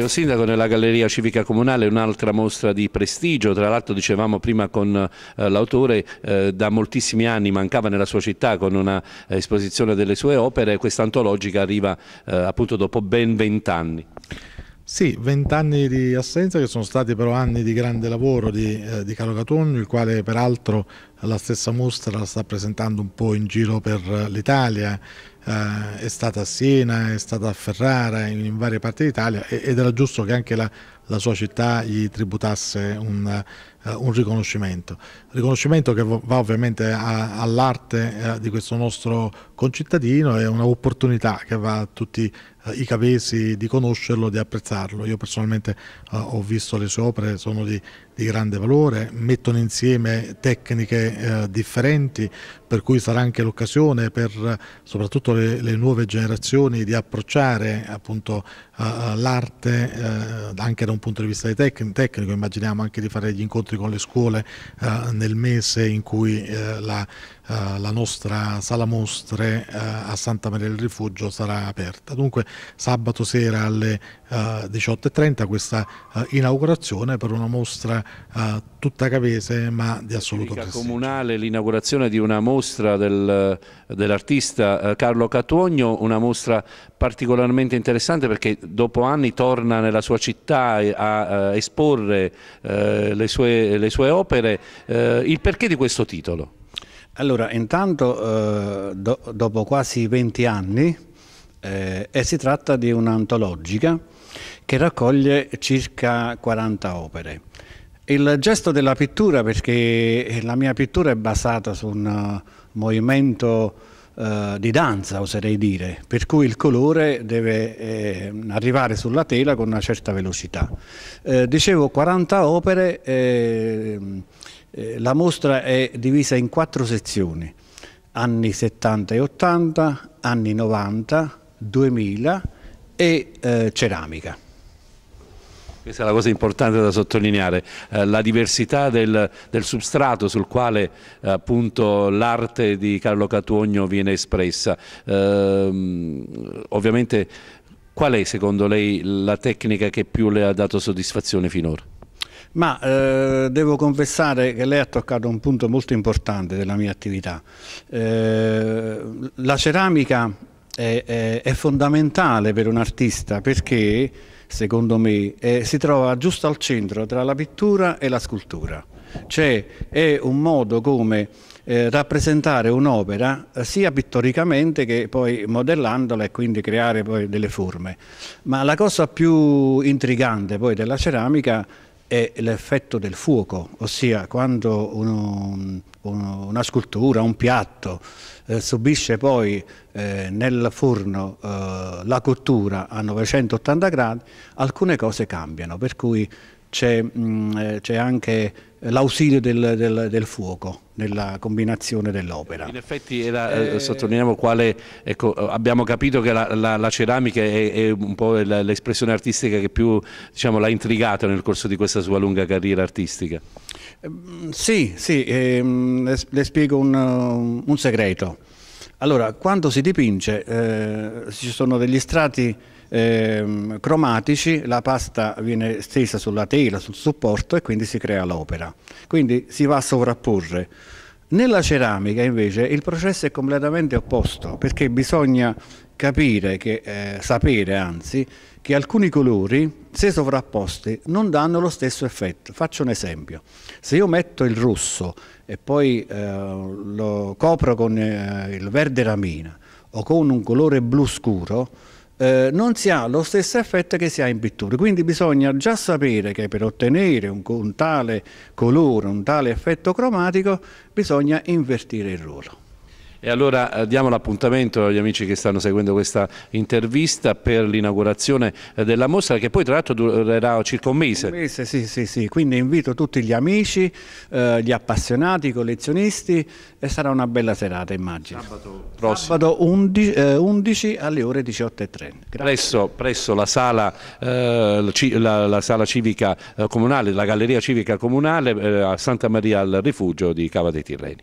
Matteo Sindaco, nella Galleria Civica Comunale un'altra mostra di prestigio, tra l'altro dicevamo prima con eh, l'autore, eh, da moltissimi anni mancava nella sua città con una eh, esposizione delle sue opere, questa antologica arriva eh, appunto dopo ben vent'anni. Sì, vent'anni di assenza che sono stati però anni di grande lavoro di, eh, di Carlo Catogno, il quale peraltro la stessa mostra la sta presentando un po' in giro per eh, l'Italia, eh, è stata a Siena, è stata a Ferrara, in, in varie parti d'Italia ed era giusto che anche la, la sua città gli tributasse un, uh, un riconoscimento. Riconoscimento che va ovviamente all'arte uh, di questo nostro concittadino, e un'opportunità che va a tutti uh, i capesi di conoscerlo, di apprezzarlo. Io personalmente ho visto le sue opere, sono di, di grande valore, mettono insieme tecniche differenti, per cui sarà anche l'occasione per soprattutto le le, le nuove generazioni di approcciare appunto l'arte eh, anche da un punto di vista tecnico, immaginiamo anche di fare gli incontri con le scuole eh, nel mese in cui eh, la eh, la nostra sala mostre eh, a Santa Maria del Rifugio sarà aperta. Dunque sabato sera alle 18.30 eh, questa inaugurazione per una mostra tutta cavese ma di assoluto prestigio. comunale l'inaugurazione di una mostra del, dell'artista Carlo Catuogno, una mostra particolarmente interessante perché dopo anni torna nella sua città a, esporre le, sue, le sue opere. il perché di questo titolo? Allora, intanto eh, do, dopo quasi 20 anni eh, e eh, si tratta di un'antologica che raccoglie circa 40 opere. Il gesto della pittura, perché la mia pittura è basata su un movimento eh, di danza, oserei dire, per cui il colore deve eh, arrivare sulla tela con una certa velocità. Eh, dicevo, 40 opere, eh, la mostra è divisa in quattro sezioni, anni 70 e 80, anni 90, 2000 e ceramica. Questa è la cosa importante da sottolineare, eh, la diversità del, del, substrato sul quale eh, l'arte di Carlo Catuogno viene espressa. Eh, ovviamente qual è secondo lei la tecnica che più le ha dato soddisfazione finora? Ma eh, devo confessare che lei ha toccato un punto molto importante della mia attività. Eh, la ceramica è, è, è fondamentale per un artista perché secondo me, eh, si trova giusto al centro tra la pittura e la scultura. Cioè è un modo come eh, rappresentare un'opera eh, sia pittoricamente che poi modellandola e quindi creare poi delle forme. Ma la cosa più intrigante poi della ceramica è l'effetto del fuoco, ossia quando uno, uno, una scultura, un piatto eh, subisce poi eh, nel forno eh, la cottura a 980 gradi, alcune cose cambiano, per cui Mm, eh, c'è anche l'ausilio del, del, del, fuoco nella combinazione dell'opera. In effetti era, eh, eh, sottolineiamo quale, ecco, abbiamo capito che la, la, la ceramica è, è, un po' l'espressione artistica che più diciamo, l'ha intrigata nel corso di questa sua lunga carriera artistica. Mm, sì, sì eh, le, le, spiego un, un, segreto. Allora, quando si dipinge eh, ci sono degli strati ehm, cromatici, la pasta viene stesa sulla tela, sul supporto e quindi si crea l'opera. Quindi si va a sovrapporre. Nella ceramica invece il processo è completamente opposto perché bisogna capire, che, eh, sapere anzi, che alcuni colori se sovrapposti non danno lo stesso effetto. Faccio un esempio, se io metto il rosso e poi eh, lo copro con eh, il verde ramina o con un colore blu scuro, eh, non si ha lo stesso effetto che si ha in pittura, quindi bisogna già sapere che per ottenere un, un tale colore, un tale effetto cromatico bisogna invertire il ruolo. E allora eh, diamo l'appuntamento agli amici che stanno seguendo questa intervista per l'inaugurazione eh, della mostra che poi tra l'altro durerà circa un mese. Un mese, sì, sì, sì. Quindi invito tutti gli amici, eh, gli appassionati, i collezionisti e sarà una bella serata immagino. Sabato, Sabato 11, eh, 11, alle ore 18.30. Presso, presso, la, sala, eh, la, la sala civica eh, comunale, la galleria civica comunale a Santa Maria al Rifugio di Cava dei Tirreni.